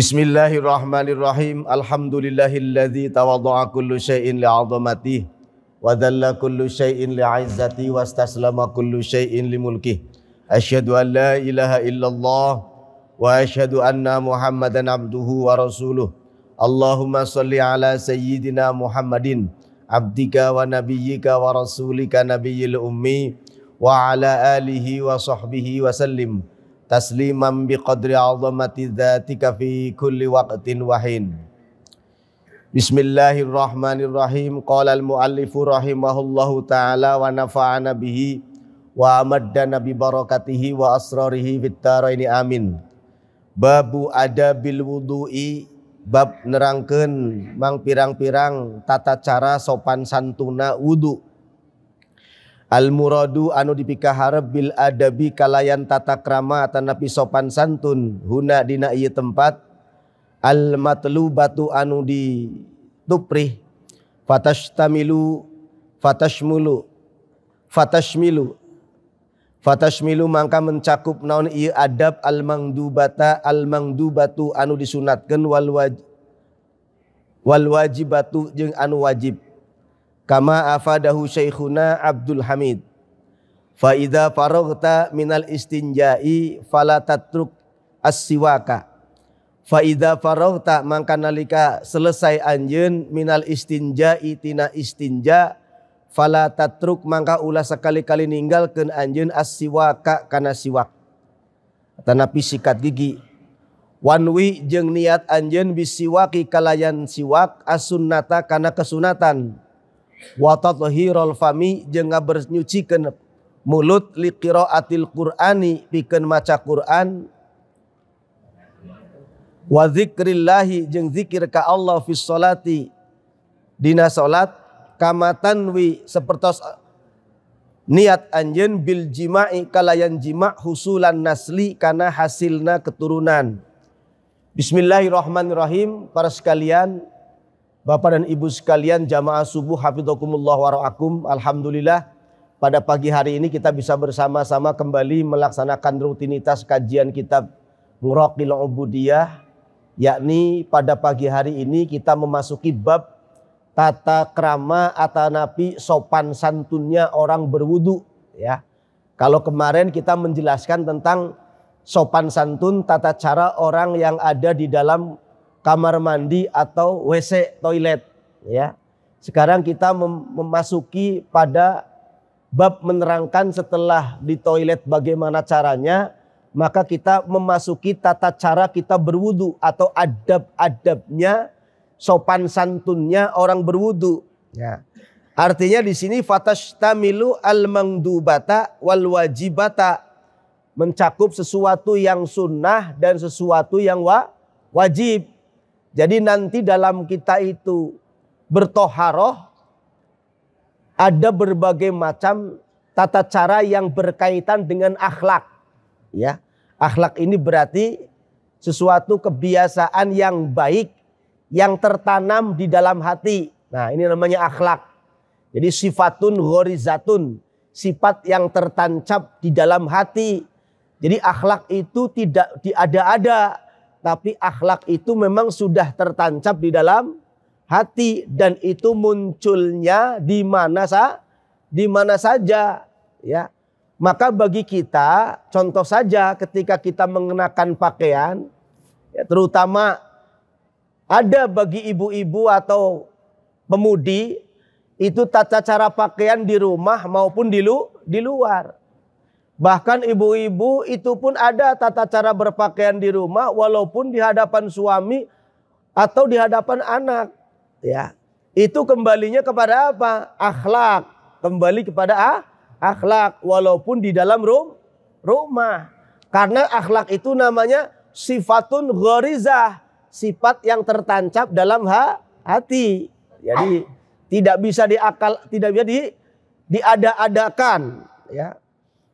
بسم الله الرحمن الرحيم الحمد لله الذي توضع كل شيء لعظمته وذل كل شيء لعزته واستسلم كل شيء لملكه أشهد أن لا إله إلا الله وأشهد أن محمدا عبده ورسوله اللهم صل على سيدنا محمد عبدك ونبيك ورسولك نبي الأمي وعلى آله وصحبه وسلم tasliman biqadri azamati dzatika fi kulli waqtin wahin Bismillahirrahmanirrahim qala al muallif rahimahullahu taala wa nafa'ana bihi wa amaddana bi barakatihi wa asrarihi fit taraini amin babu adabil wudu'i bab nerangkeun mang pirang-pirang tata cara sopan santuna wudu' Al muradu anu dipikaharep bil adabi kalayan tata krama tanapi sopan santun huna dina ieu tempat al matlubatu anu di dituprih fatastamilu fatashmulu fatashmilu fatashmilu mangka mencakup naon ieu adab al mangdubata al mangdubatu anu disunatkeun wal waj wal wajibatu jeung anu wajib kama afadahu syaikhuna Abdul Hamid fa idza faraghta minal istinja'i fala tatruk as-siwaka fa idza faraghta mangka nalika selesai anjeun minal istinja'i tina istinja fala tatruk mangka ulah sekali-kali ninggalkeun anjeun as-siwaka kana siwak tanapi sikat gigi wanwi jeung niat anjeun bisiwaki kalayan siwak as-sunnata kana kesunatan wa tathiral fami jeung ngabernyucikeun mulut li qiraatil qur'ani pikeun maca Qur'an wa zikrillahi jeung zikir ka Allah fi sholati dina salat kama tanwi niat anjen bil jima'i kalayan jima' husulan nasli karena hasilna keturunan. Bismillahirrahmanirrahim para sekalian Bapak dan Ibu sekalian jamaah subuh hafizakumullah waraakum. Alhamdulillah pada pagi hari ini kita bisa bersama-sama kembali melaksanakan rutinitas kajian kitab Muraqil Ubudiyah yakni pada pagi hari ini kita memasuki bab tata krama atau napi sopan santunnya orang berwudu ya. Kalau kemarin kita menjelaskan tentang sopan santun tata cara orang yang ada di dalam kamar mandi atau WC toilet ya. Sekarang kita mem memasuki pada bab menerangkan setelah di toilet bagaimana caranya, maka kita memasuki tata cara kita berwudu atau adab-adabnya, sopan santunnya orang berwudu ya. Artinya di sini fatastamilu al-mangdubata wal wajibata mencakup sesuatu yang sunnah dan sesuatu yang wa wajib. Jadi nanti dalam kita itu bertoharoh ada berbagai macam tata cara yang berkaitan dengan akhlak. Ya, akhlak ini berarti sesuatu kebiasaan yang baik yang tertanam di dalam hati. Nah, ini namanya akhlak. Jadi sifatun ghorizatun, sifat yang tertancap di dalam hati. Jadi akhlak itu tidak diada-ada, tapi akhlak itu memang sudah tertancap di dalam hati dan itu munculnya di mana sa di mana saja ya. Maka bagi kita contoh saja ketika kita mengenakan pakaian ya, terutama ada bagi ibu-ibu atau pemudi itu tata cara pakaian di rumah maupun di lu di luar. Bahkan ibu-ibu itu pun ada tata cara berpakaian di rumah walaupun di hadapan suami atau di hadapan anak. Ya. Itu kembalinya kepada apa? Akhlak. Kembali kepada ah, akhlak walaupun di dalam rum, rumah. Karena akhlak itu namanya sifatun gharizah. Sifat yang tertancap dalam ha, hati. Jadi tidak bisa diakal, tidak bisa di, diada-adakan. Ya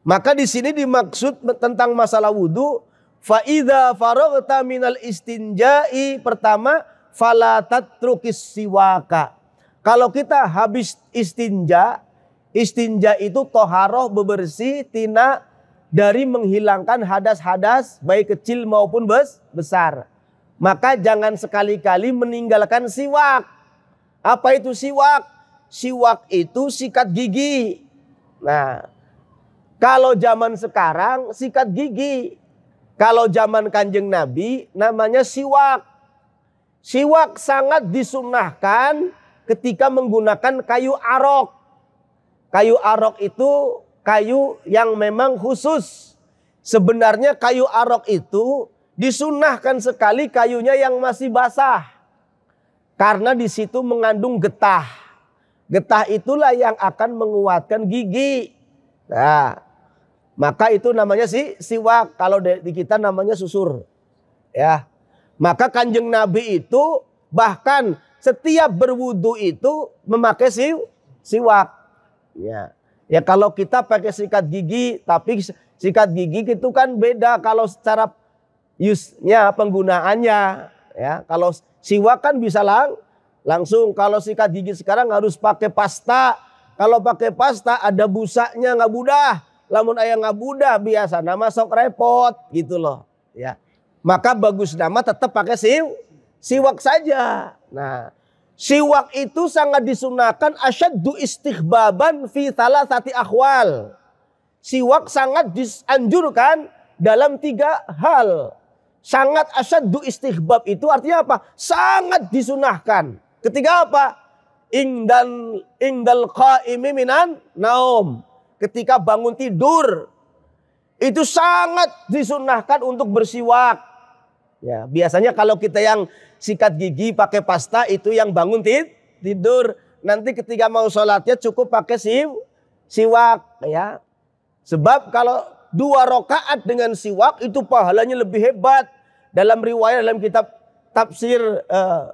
maka di sini dimaksud tentang masalah wudhu. Faida faroghta minal istinja'i pertama falatat trukis siwaka. Kalau kita habis istinja, istinja itu toharoh bebersih tina dari menghilangkan hadas-hadas baik kecil maupun bes, besar. Maka jangan sekali-kali meninggalkan siwak. Apa itu siwak? Siwak itu sikat gigi. Nah, kalau zaman sekarang sikat gigi. Kalau zaman kanjeng Nabi namanya siwak. Siwak sangat disunahkan ketika menggunakan kayu arok. Kayu arok itu kayu yang memang khusus. Sebenarnya kayu arok itu disunahkan sekali kayunya yang masih basah. Karena di situ mengandung getah. Getah itulah yang akan menguatkan gigi. Nah, maka itu namanya si siwak. Kalau di kita namanya susur. Ya. Maka kanjeng Nabi itu bahkan setiap berwudu itu memakai si siwak. Ya. Ya kalau kita pakai sikat gigi tapi sikat gigi itu kan beda kalau secara use-nya penggunaannya ya. Kalau siwak kan bisa lang langsung kalau sikat gigi sekarang harus pakai pasta. Kalau pakai pasta ada busanya nggak mudah lamun ayah ngabuda biasa nama sok repot gitu loh ya maka bagus nama tetap pakai siw, siwak saja nah siwak itu sangat disunahkan asyaddu istighbaban fi thalathati akhwal siwak sangat disanjurkan dalam tiga hal sangat asyaddu istighbab itu artinya apa sangat disunahkan ketiga apa ingdal ingdal qaimi minan naom ketika bangun tidur itu sangat disunahkan untuk bersiwak. Ya, biasanya kalau kita yang sikat gigi pakai pasta itu yang bangun tidur. Nanti ketika mau sholatnya cukup pakai si siwak ya. Sebab kalau dua rokaat dengan siwak itu pahalanya lebih hebat. Dalam riwayat dalam kitab tafsir eh,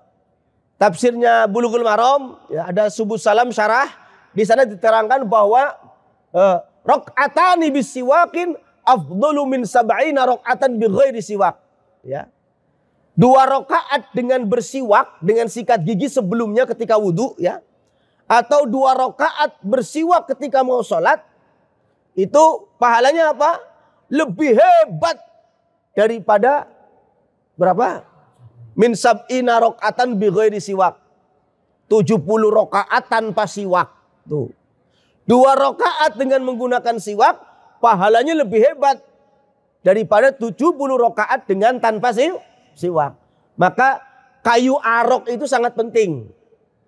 tafsirnya Bulughul Maram ya, ada subuh salam syarah di sana diterangkan bahwa Rokatan eh, rokatani siwakin afdalu min sab'ina rokatan bi ghairi Ya. Dua rokaat dengan bersiwak dengan sikat gigi sebelumnya ketika wudhu ya. Atau dua rokaat bersiwak ketika mau sholat. Itu pahalanya apa? Lebih hebat daripada berapa? Min sab'ina rokatan bi ghairi siwak. 70 rokaat tanpa siwak. Tuh. Dua rokaat dengan menggunakan siwak, pahalanya lebih hebat daripada 70 rokaat dengan tanpa siwak. Maka kayu arok itu sangat penting.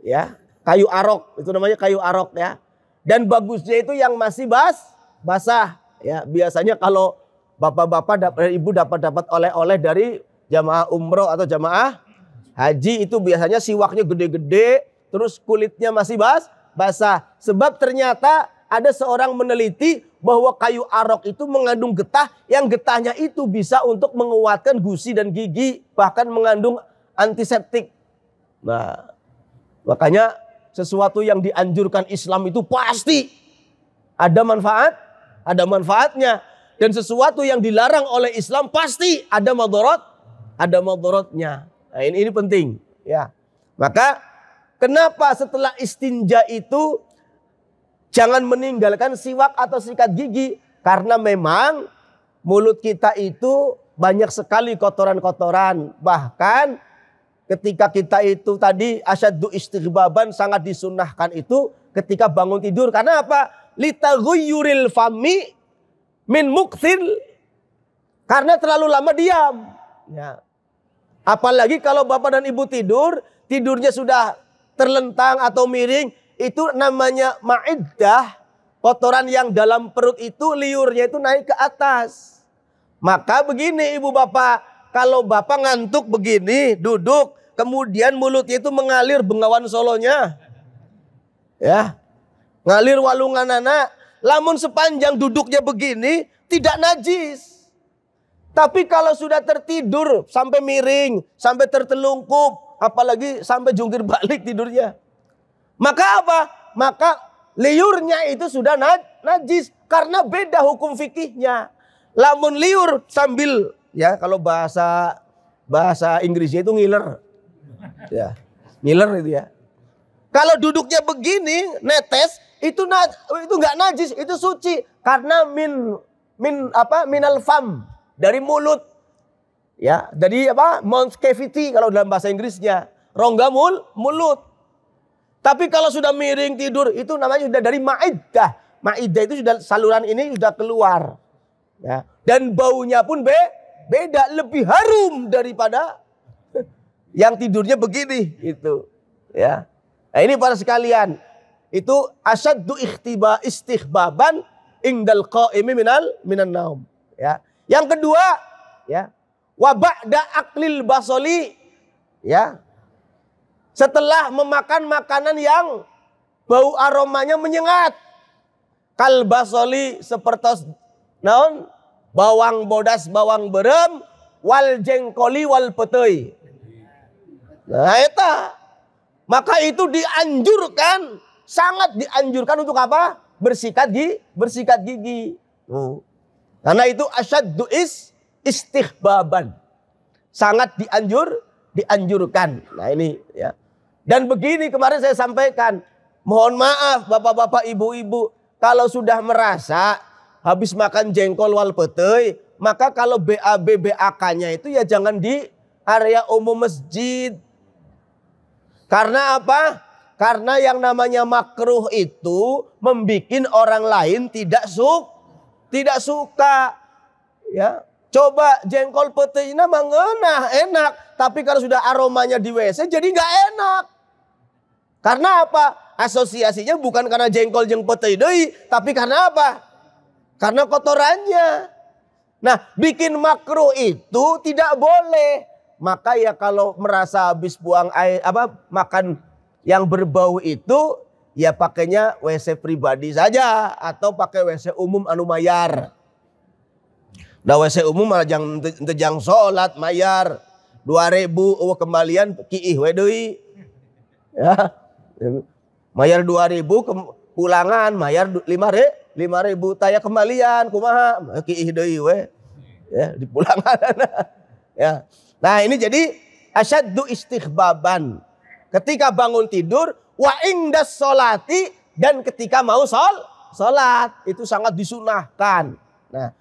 Ya, kayu arok itu namanya kayu arok ya. Dan bagusnya itu yang masih bas, basah. Ya, biasanya kalau bapak-bapak dapat, eh, ibu dapat dapat oleh-oleh dari jamaah umroh atau jamaah haji itu biasanya siwaknya gede-gede, terus kulitnya masih bas, basah. Sebab ternyata ada seorang meneliti bahwa kayu arok itu mengandung getah yang getahnya itu bisa untuk menguatkan gusi dan gigi bahkan mengandung antiseptik. Nah, makanya sesuatu yang dianjurkan Islam itu pasti ada manfaat, ada manfaatnya dan sesuatu yang dilarang oleh Islam pasti ada madorot, ada madorotnya. Nah, ini ini penting ya. Maka Kenapa setelah istinja itu jangan meninggalkan siwak atau sikat gigi? Karena memang mulut kita itu banyak sekali kotoran-kotoran. Bahkan ketika kita itu tadi asyaddu istighbaban sangat disunahkan itu ketika bangun tidur. Karena apa? guyuril fami min muktil. Karena terlalu lama diam. Ya. Apalagi kalau bapak dan ibu tidur, tidurnya sudah terlentang atau miring itu namanya ma'iddah kotoran yang dalam perut itu liurnya itu naik ke atas. Maka begini ibu bapak, kalau bapak ngantuk begini duduk, kemudian mulutnya itu mengalir bengawan solonya. Ya. Ngalir walungan anak, lamun sepanjang duduknya begini tidak najis. Tapi kalau sudah tertidur sampai miring, sampai tertelungkup, Apalagi sampai jungkir balik tidurnya. Maka apa? Maka liurnya itu sudah najis. Karena beda hukum fikihnya. Lamun liur sambil ya kalau bahasa bahasa Inggrisnya itu ngiler. Ya. Ngiler itu ya. Kalau duduknya begini, netes, itu itu nggak najis, itu suci karena min min apa minal fam dari mulut. Ya, jadi apa? Mouth cavity kalau dalam bahasa Inggrisnya, rongga mul mulut. Tapi kalau sudah miring tidur itu namanya sudah dari maidah. Maidah itu sudah saluran ini sudah keluar. Ya. Dan baunya pun be beda lebih harum daripada yang tidurnya begini itu ya. Nah, ini para sekalian, itu asaddu ikhtiba istihbaban indal qaimi minal minan naum ya. Yang kedua ya, Wabak ba'da aklil basoli ya setelah memakan makanan yang bau aromanya menyengat kal basoli seperti naon bawang bodas bawang berem wal jengkoli wal petoi nah itu maka itu dianjurkan sangat dianjurkan untuk apa bersikat gigi bersikat gigi hmm. karena itu asyaddu is istihbaban. Sangat dianjur, dianjurkan. Nah ini ya. Dan begini kemarin saya sampaikan. Mohon maaf bapak-bapak ibu-ibu. Kalau sudah merasa habis makan jengkol wal petai. Maka kalau BAB BAK-nya itu ya jangan di area umum masjid. Karena apa? Karena yang namanya makruh itu membuat orang lain tidak suk, tidak suka. Ya, Coba jengkol petina mengena enak, tapi kalau sudah aromanya di WC jadi nggak enak. Karena apa? Asosiasinya bukan karena jengkol jeng petina, tapi karena apa? Karena kotorannya. Nah, bikin makro itu tidak boleh. Maka ya kalau merasa habis buang air apa makan yang berbau itu ya pakainya WC pribadi saja atau pakai WC umum anu mayar. Da WC umum malah jang tejang sholat mayar dua ribu uh, kembalian kiih wedoi ya mayar dua ribu pulangan mayar lima re lima ribu taya kembalian kumaha eh, kiih doi we ya di pulangan ya nah ini jadi asyaddu istighbaban ketika bangun tidur wa indas solati dan ketika mau sol solat itu sangat disunahkan nah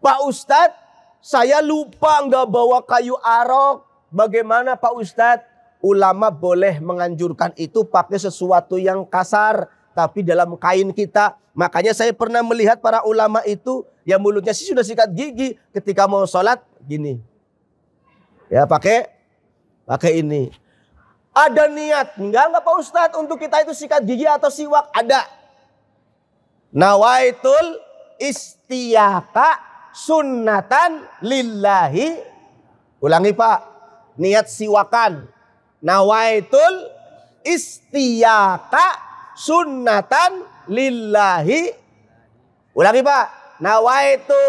Pak Ustadz, saya lupa nggak bawa kayu arok. Bagaimana Pak Ustadz? Ulama boleh menganjurkan itu pakai sesuatu yang kasar. Tapi dalam kain kita. Makanya saya pernah melihat para ulama itu. Yang mulutnya sih sudah sikat gigi. Ketika mau sholat gini. Ya pakai. Pakai ini. Ada niat. Enggak, enggak Pak Ustadz. Untuk kita itu sikat gigi atau siwak. Ada. Nawaitul istiyaka sunnatan lillahi. Ulangi Pak, niat siwakan. Nawaitul istiyaka sunnatan lillahi. Ulangi Pak, nawaitu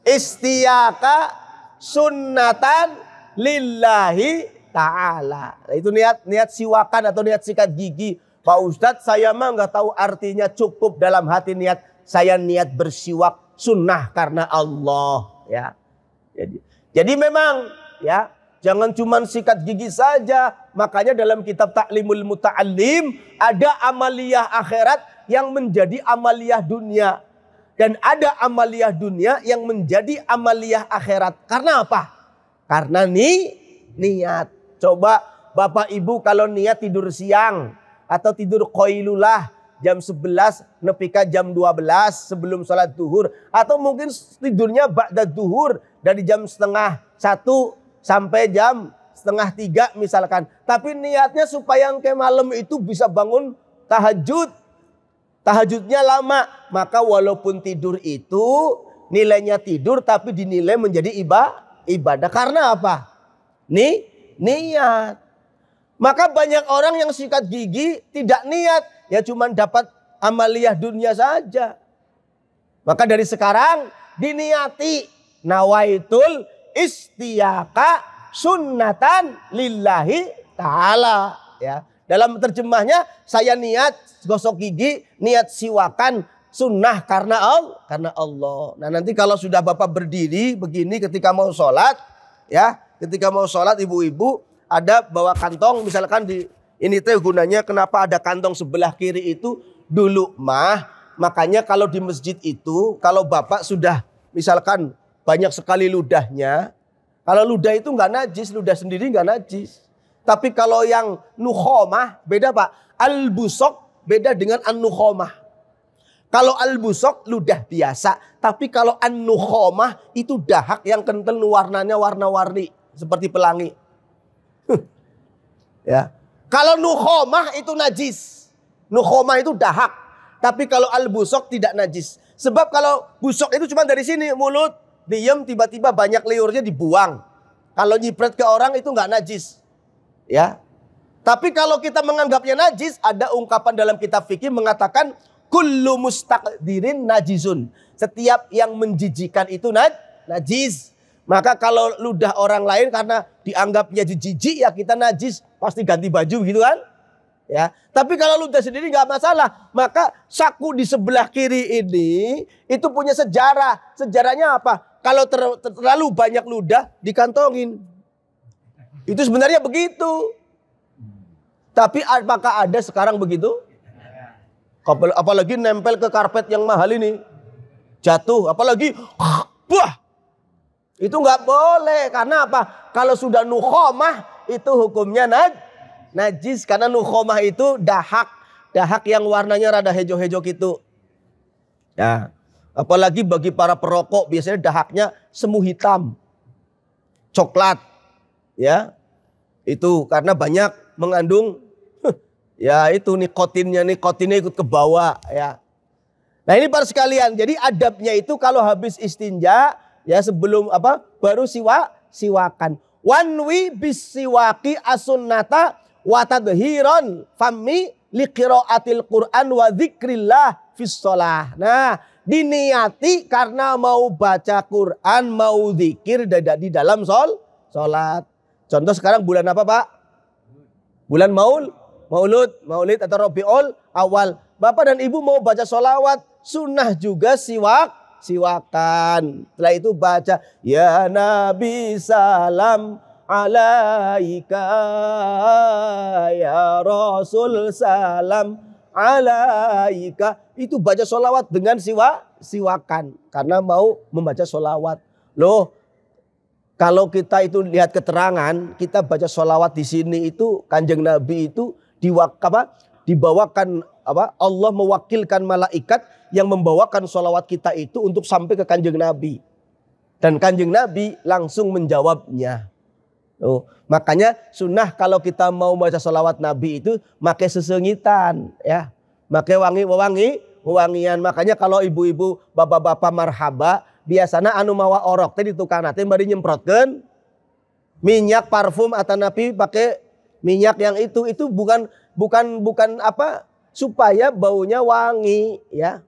istiyaka sunnatan lillahi ta'ala. Itu niat niat siwakan atau niat sikat gigi. Pak Ustadz saya mah nggak tahu artinya cukup dalam hati niat. Saya niat bersiwak sunnah karena Allah ya. Jadi, jadi memang ya jangan cuman sikat gigi saja. Makanya dalam kitab Taklimul Muta'allim ada amaliyah akhirat yang menjadi amaliyah dunia dan ada amaliyah dunia yang menjadi amaliyah akhirat. Karena apa? Karena ni niat. Coba Bapak Ibu kalau niat tidur siang atau tidur koilulah jam 11 nepika jam 12 sebelum sholat duhur atau mungkin tidurnya ba'da duhur dari jam setengah satu sampai jam setengah tiga misalkan tapi niatnya supaya yang ke malam itu bisa bangun tahajud tahajudnya lama maka walaupun tidur itu nilainya tidur tapi dinilai menjadi iba, ibadah karena apa? Nih niat. Maka banyak orang yang sikat gigi tidak niat ya cuma dapat amaliyah dunia saja. Maka dari sekarang diniati nawaitul istiaka sunnatan lillahi taala ya. Dalam terjemahnya saya niat gosok gigi, niat siwakan sunnah karena Allah, karena Allah. Nah, nanti kalau sudah Bapak berdiri begini ketika mau sholat ya, ketika mau sholat ibu-ibu ada bawa kantong misalkan di ini teh gunanya kenapa ada kantong sebelah kiri itu dulu mah. Makanya kalau di masjid itu kalau bapak sudah misalkan banyak sekali ludahnya. Kalau ludah itu nggak najis, ludah sendiri nggak najis. Tapi kalau yang nukhomah beda pak. Al-busok beda dengan an-nukhomah. Kalau albusok ludah biasa, tapi kalau annukhomah itu dahak yang kental warnanya warna-warni seperti pelangi. ya. Kalau nukhomah itu najis. Nukhomah itu dahak. Tapi kalau al-busok tidak najis. Sebab kalau busok itu cuma dari sini. Mulut diem tiba-tiba banyak liurnya dibuang. Kalau nyipret ke orang itu nggak najis. Ya. Tapi kalau kita menganggapnya najis, ada ungkapan dalam kitab fikih mengatakan kullu mustaqdirin najizun. Setiap yang menjijikan itu naj najis. Maka kalau ludah orang lain karena dianggapnya jijik ya kita najis pasti ganti baju gitu kan? Ya. Tapi kalau ludah sendiri nggak masalah. Maka saku di sebelah kiri ini itu punya sejarah. Sejarahnya apa? Kalau ter terlalu banyak ludah dikantongin. Itu sebenarnya begitu. Tapi apakah ada sekarang begitu? Apalagi nempel ke karpet yang mahal ini. Jatuh. Apalagi. Wah. Itu nggak boleh karena apa? Kalau sudah nukhomah itu hukumnya naj najis karena nukhomah itu dahak, dahak yang warnanya rada hejo-hejo gitu. Ya. Apalagi bagi para perokok biasanya dahaknya semu hitam. Coklat. Ya. Itu karena banyak mengandung ya itu nikotinnya nikotinnya ikut ke bawah ya. Nah ini para sekalian, jadi adabnya itu kalau habis istinja Ya sebelum apa? Baru siwa siwakan. Wanwi siwaki asunnata watadhiron fami atil Qur'an wa dzikrillah fis Nah, diniati karena mau baca Quran, mau zikir di dalam sol salat. Contoh sekarang bulan apa, Pak? Bulan Maul, Maulud, Maulid atau Rabiul Awal. Bapak dan Ibu mau baca solawat, sunnah juga siwak siwakan. Setelah itu baca ya Nabi salam alaika ya Rasul salam alaika. Itu baca solawat dengan siwa siwakan karena mau membaca solawat. Loh, kalau kita itu lihat keterangan, kita baca solawat di sini itu kanjeng Nabi itu diwak apa dibawakan apa Allah mewakilkan malaikat yang membawakan sholawat kita itu untuk sampai ke kanjeng Nabi. Dan kanjeng Nabi langsung menjawabnya. Oh, makanya sunnah kalau kita mau baca sholawat Nabi itu pakai sesengitan ya. Pakai wangi-wangi, wangian. Makanya kalau ibu-ibu, bapak-bapak marhaba, biasanya anu mawa orok tadi tukang nanti bari nyemprotkan minyak parfum atau Nabi pakai minyak yang itu itu bukan bukan bukan apa supaya baunya wangi ya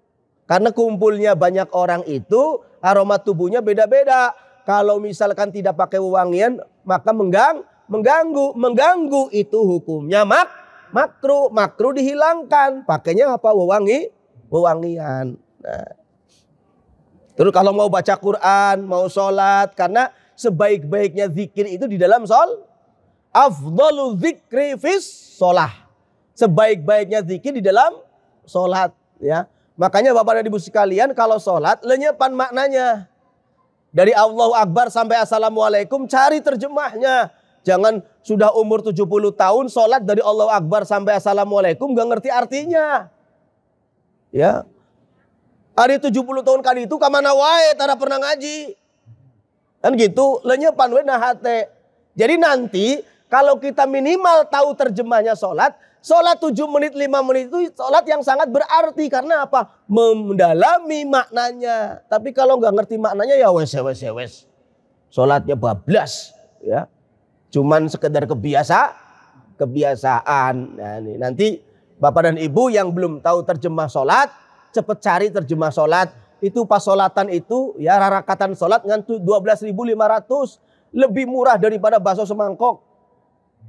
karena kumpulnya banyak orang itu aroma tubuhnya beda-beda. Kalau misalkan tidak pakai wewangian maka menggang, mengganggu. Mengganggu itu hukumnya mak makru makru dihilangkan. Pakainya apa? Wewangi, wewangian. Nah. Terus kalau mau baca Quran, mau sholat. Karena sebaik-baiknya zikir itu di dalam sol. Afdalu zikri fis sholah. Sebaik-baiknya zikir di dalam sholat. Ya. Makanya Bapak dan Ibu sekalian kalau sholat lenyepan maknanya. Dari Allahu Akbar sampai Assalamualaikum cari terjemahnya. Jangan sudah umur 70 tahun sholat dari Allahu Akbar sampai Assalamualaikum gak ngerti artinya. Ya. Hari 70 tahun kali itu kamana wae tara pernah ngaji. Kan gitu, lenyepan nah nahate. Jadi nanti kalau kita minimal tahu terjemahnya sholat, Sholat tujuh menit, lima menit itu sholat yang sangat berarti. Karena apa? Mendalami maknanya. Tapi kalau nggak ngerti maknanya ya wes, ya wes, ya wes. Sholatnya bablas. Ya. Cuman sekedar kebiasa, kebiasaan. Nah, ini. Nanti Bapak dan Ibu yang belum tahu terjemah sholat, cepet cari terjemah sholat. Itu pas sholatan itu, ya rarakatan sholat lima 12.500. Lebih murah daripada bakso semangkok.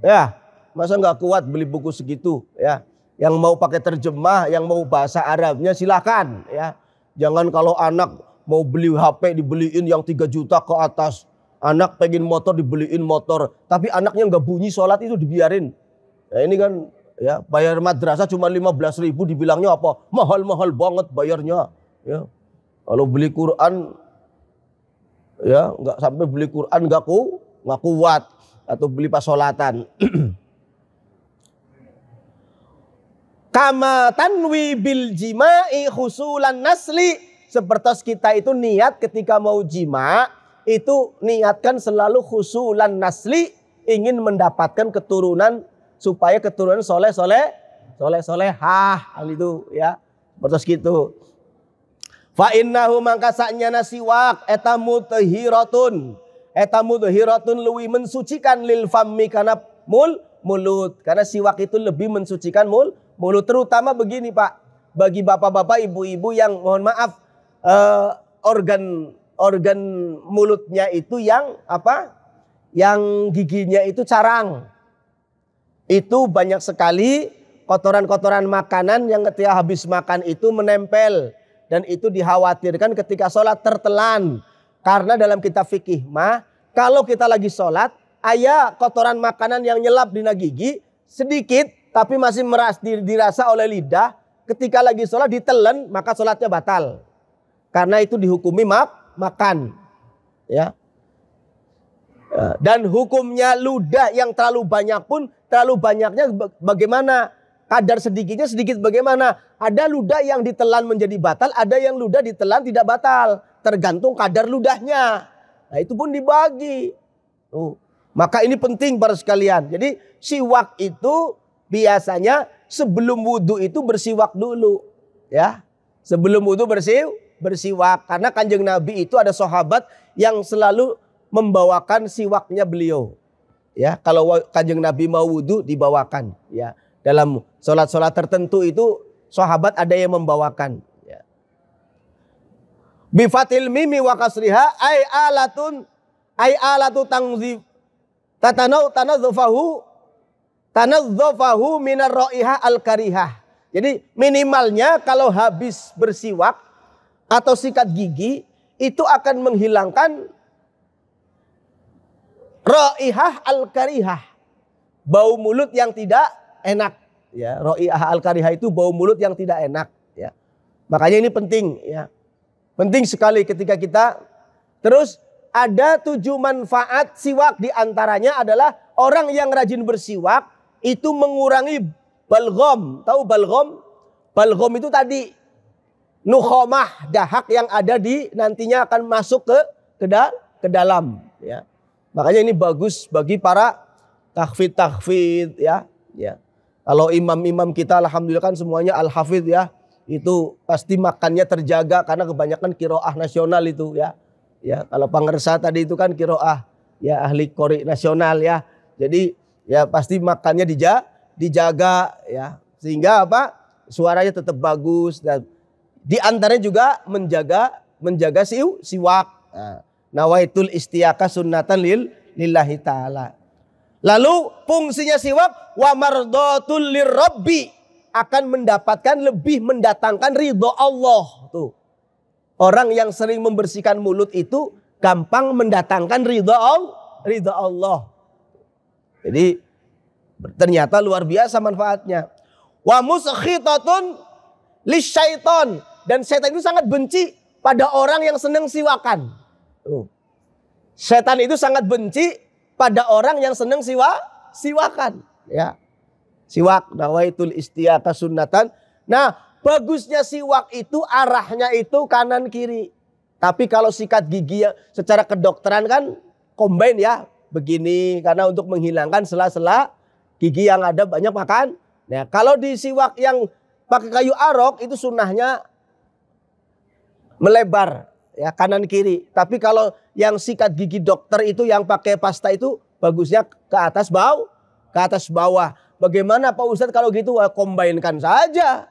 Ya, Masa nggak kuat beli buku segitu ya. Yang mau pakai terjemah, yang mau bahasa Arabnya silakan ya. Jangan kalau anak mau beli HP dibeliin yang 3 juta ke atas. Anak pengen motor dibeliin motor. Tapi anaknya nggak bunyi sholat itu dibiarin. Nah ini kan ya bayar madrasah cuma 15 ribu dibilangnya apa? Mahal-mahal banget bayarnya. Ya. Kalau beli Quran ya nggak sampai beli Quran nggak ku nggak kuat atau beli pas sholatan Kama tanwi bil jima'i khusulan nasli. Seperti kita itu niat ketika mau jima. Itu niatkan selalu khusulan nasli. Ingin mendapatkan keturunan. Supaya keturunan soleh-soleh. Soleh-solehah. Hal itu ya. Seperti itu. Fa innahu mangkasanya nasiwak eta hiratun. eta hiratun luwi mensucikan lil fammi karena mul mulut. Karena siwak itu lebih mensucikan mul Mulut terutama begini Pak, bagi bapak-bapak, ibu-ibu yang mohon maaf eh, organ organ mulutnya itu yang apa? Yang giginya itu carang. Itu banyak sekali kotoran-kotoran makanan yang ketika habis makan itu menempel dan itu dikhawatirkan ketika sholat tertelan karena dalam kitab fikih mah kalau kita lagi sholat ayah kotoran makanan yang nyelap di nagigi sedikit tapi masih meras, dirasa oleh lidah, ketika lagi sholat ditelan maka sholatnya batal. Karena itu dihukumi mak makan. Ya. ya. Dan hukumnya ludah yang terlalu banyak pun terlalu banyaknya bagaimana? Kadar sedikitnya sedikit bagaimana? Ada ludah yang ditelan menjadi batal, ada yang ludah ditelan tidak batal. Tergantung kadar ludahnya. Nah itu pun dibagi. Tuh. Maka ini penting para sekalian. Jadi siwak itu biasanya sebelum wudhu itu bersiwak dulu. Ya, sebelum wudhu bersih bersiwak karena kanjeng Nabi itu ada sahabat yang selalu membawakan siwaknya beliau. Ya, kalau kanjeng Nabi mau wudhu dibawakan. Ya, dalam sholat-sholat tertentu itu sahabat ada yang membawakan. Ya. Bifatil mimi wa kasriha ay alatun ay alatu tangzif tatanau tanazufahu minar al karihah. Jadi minimalnya kalau habis bersiwak atau sikat gigi itu akan menghilangkan roihah al karihah. Bau mulut yang tidak enak. Ya, roihah al karihah itu bau mulut yang tidak enak. Ya. Makanya ini penting. Ya. Penting sekali ketika kita terus ada tujuh manfaat siwak diantaranya adalah orang yang rajin bersiwak itu mengurangi balgom. Tahu balgom? Balgom itu tadi nukhomah dahak yang ada di nantinya akan masuk ke ke, da, ke dalam ya. Makanya ini bagus bagi para takfid takfid ya ya. Kalau imam-imam kita alhamdulillah kan semuanya al-hafid ya. Itu pasti makannya terjaga karena kebanyakan kiroah nasional itu ya. Ya, kalau pangersa tadi itu kan kiroah ya ahli kori nasional ya. Jadi ya pasti makannya dija, dijaga ya sehingga apa suaranya tetap bagus dan di antaranya juga menjaga menjaga siu siwak nah, nawaitul istiaka sunnatan lil lillahi taala lalu fungsinya siwak wa lirabbi akan mendapatkan lebih mendatangkan ridho Allah tuh orang yang sering membersihkan mulut itu gampang mendatangkan ridho Allah ridho Allah jadi ternyata luar biasa manfaatnya. Wa muskhitatun lisyaiton dan setan itu sangat benci pada orang yang senang siwakan. Tuh. Setan itu sangat benci pada orang yang senang siwa siwakan, ya. Siwak nawaitul istiyata sunnatan. Nah, bagusnya siwak itu arahnya itu kanan kiri. Tapi kalau sikat gigi ya, secara kedokteran kan combine ya, begini karena untuk menghilangkan sela-sela gigi yang ada banyak makan. Nah, kalau di siwak yang pakai kayu arok itu sunnahnya melebar ya kanan kiri. Tapi kalau yang sikat gigi dokter itu yang pakai pasta itu bagusnya ke atas bau, ke atas bawah. Bagaimana Pak Ustadz kalau gitu kombainkan saja.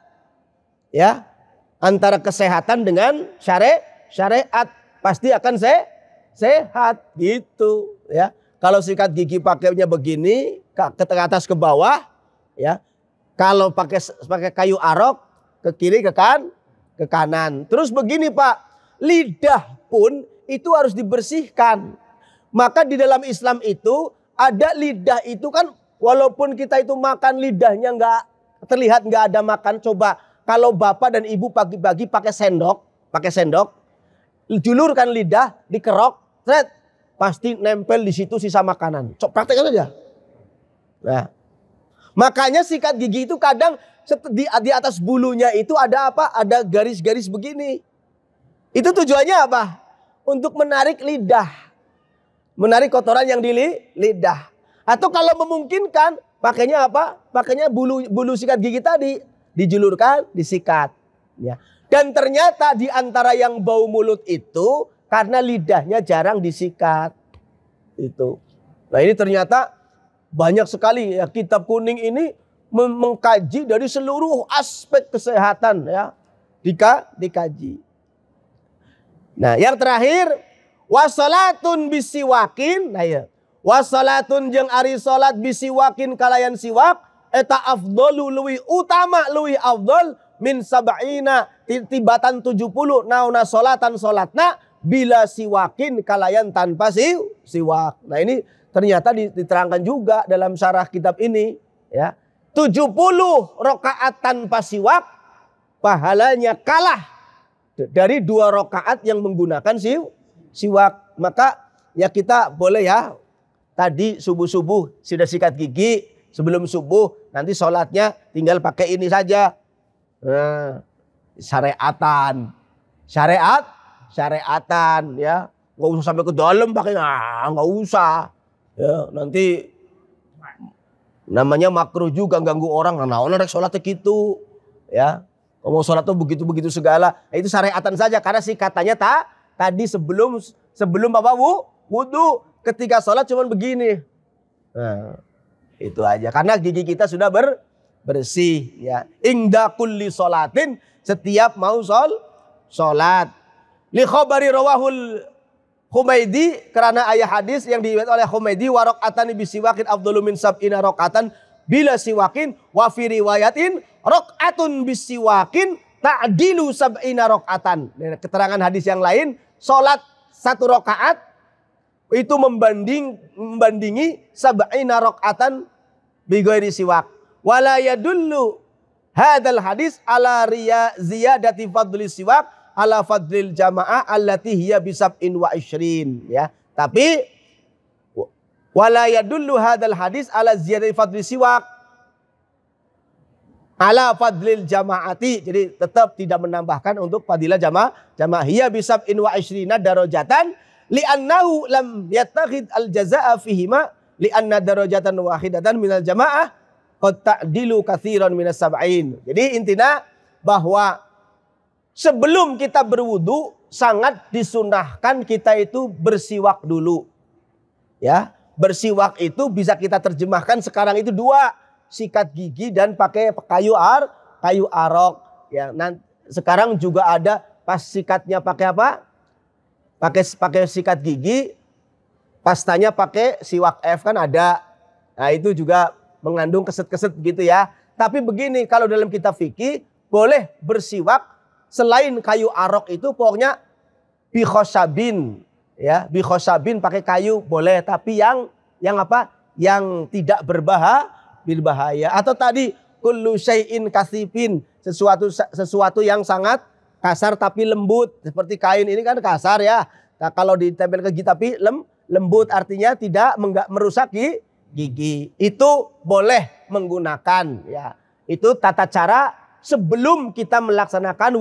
Ya. Antara kesehatan dengan syare syariat pasti akan se sehat gitu ya. Kalau sikat gigi pakainya begini, ke atas ke bawah, ya. Kalau pakai pakai kayu arok ke kiri ke kan ke kanan. Terus begini Pak, lidah pun itu harus dibersihkan. Maka di dalam Islam itu ada lidah itu kan walaupun kita itu makan lidahnya nggak terlihat nggak ada makan. Coba kalau bapak dan ibu pagi-pagi pakai sendok, pakai sendok, julurkan lidah, dikerok, tret, pasti nempel di situ sisa makanan. Cok praktekkan aja. Nah, makanya sikat gigi itu kadang di, di atas bulunya itu ada apa? Ada garis-garis begini. Itu tujuannya apa? Untuk menarik lidah. Menarik kotoran yang di lidah. Atau kalau memungkinkan, pakainya apa? Pakainya bulu bulu sikat gigi tadi dijulurkan, disikat. Ya. Dan ternyata di antara yang bau mulut itu karena lidahnya jarang disikat. Itu. Nah, ini ternyata banyak sekali ya kitab kuning ini mengkaji dari seluruh aspek kesehatan ya. Dika dikaji. Nah, yang terakhir wasalatun bisiwakin. Nah, ya. Wasalatun jeng ari salat bisiwakin kalayan siwak eta afdolu luwi utama luwi afdol min sabaina tibatan 70 nauna solatan solatna bila siwakin kalayan tanpa si, siwak. Nah ini ternyata diterangkan juga dalam syarah kitab ini ya. 70 rokaat tanpa siwak pahalanya kalah dari dua rokaat yang menggunakan si, siwak. Maka ya kita boleh ya tadi subuh-subuh sudah sikat gigi sebelum subuh nanti sholatnya tinggal pakai ini saja. Nah, syariatan. Syariat syariatan ya nggak usah sampai ke dalam pakai ah, nggak usah ya nanti namanya makruh juga ganggu orang nah, nah orang rek sholatnya gitu ya mau sholat tuh begitu begitu segala nah, itu syariatan saja karena si katanya tak tadi sebelum sebelum bapak wu, wudhu ketika sholat cuman begini nah, itu aja karena gigi kita sudah ber bersih ya ingda kulli sholatin setiap mau sol sholat Li khabari rawahul Humaidi karena ayat hadis yang diiwet oleh Humaidi warokatan bisiwakin Abdulumin min sab'ina rokatan bila siwakin wa fi riwayatin rokatun bisiwakin ta'dilu sab'ina rokatan. Keterangan hadis yang lain salat satu rokaat itu membanding membandingi sab'ina rokatan bigoiri siwak. Wala yadullu hadal hadis ala ria ziyadati fadli siwak ala fadlil jamaah allati hiya bisab'in wa ishrin ya. Tapi wala yadullu hadal hadis ala ziyadati fadli siwak ala fadlil jamaati jadi tetap tidak menambahkan untuk fadilah jamaah jamaah hiya bisab'in wa ishrina darajatan li'annahu lam yattakhid al jazaa'a fihima li'anna darajatan wahidatan minal jamaah qad ta'dilu katsiran minas sab'in jadi intinya bahwa sebelum kita berwudu sangat disunahkan kita itu bersiwak dulu. Ya, bersiwak itu bisa kita terjemahkan sekarang itu dua, sikat gigi dan pakai kayu ar, kayu arok. Ya, nanti sekarang juga ada pas sikatnya pakai apa? Pakai pakai sikat gigi, pastanya pakai siwak F kan ada. Nah, itu juga mengandung keset-keset gitu ya. Tapi begini, kalau dalam kita fikih boleh bersiwak selain kayu arok itu pokoknya bikhosabin ya bikhosabin pakai kayu boleh tapi yang yang apa yang tidak berbaha berbahaya atau tadi kullu syai'in kasifin sesuatu sesuatu yang sangat kasar tapi lembut seperti kain ini kan kasar ya nah, kalau ditempel ke gigi tapi lem, lembut artinya tidak merusak gigi itu boleh menggunakan ya itu tata cara sebelum kita melaksanakan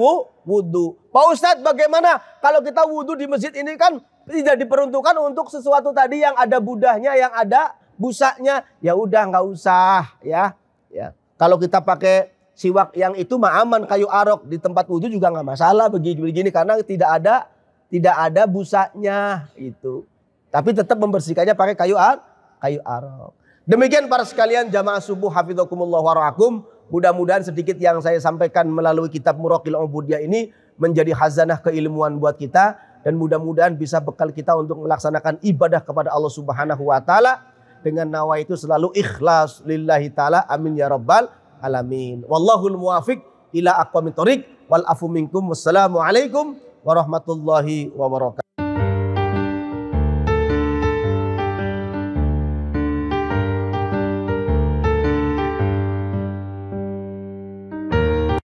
wudhu. Pak Ustadz bagaimana kalau kita wudhu di masjid ini kan tidak diperuntukkan untuk sesuatu tadi yang ada budahnya, yang ada busanya. Ya udah nggak usah ya. ya. Kalau kita pakai siwak yang itu mah aman kayu arok di tempat wudhu juga nggak masalah begini begini karena tidak ada tidak ada busanya itu. Tapi tetap membersihkannya pakai kayu ar kayu arok. Demikian para sekalian jamaah subuh hafizakumullah warakum. Mudah-mudahan sedikit yang saya sampaikan melalui kitab Murakil Ubudiyah ini menjadi hazanah keilmuan buat kita dan mudah-mudahan bisa bekal kita untuk melaksanakan ibadah kepada Allah Subhanahu wa taala dengan nawa itu selalu ikhlas lillahi taala amin ya rabbal alamin. Wallahul muwafiq ila aqwamit thoriq wal afu minkum wassalamu alaikum warahmatullahi wabarakatuh.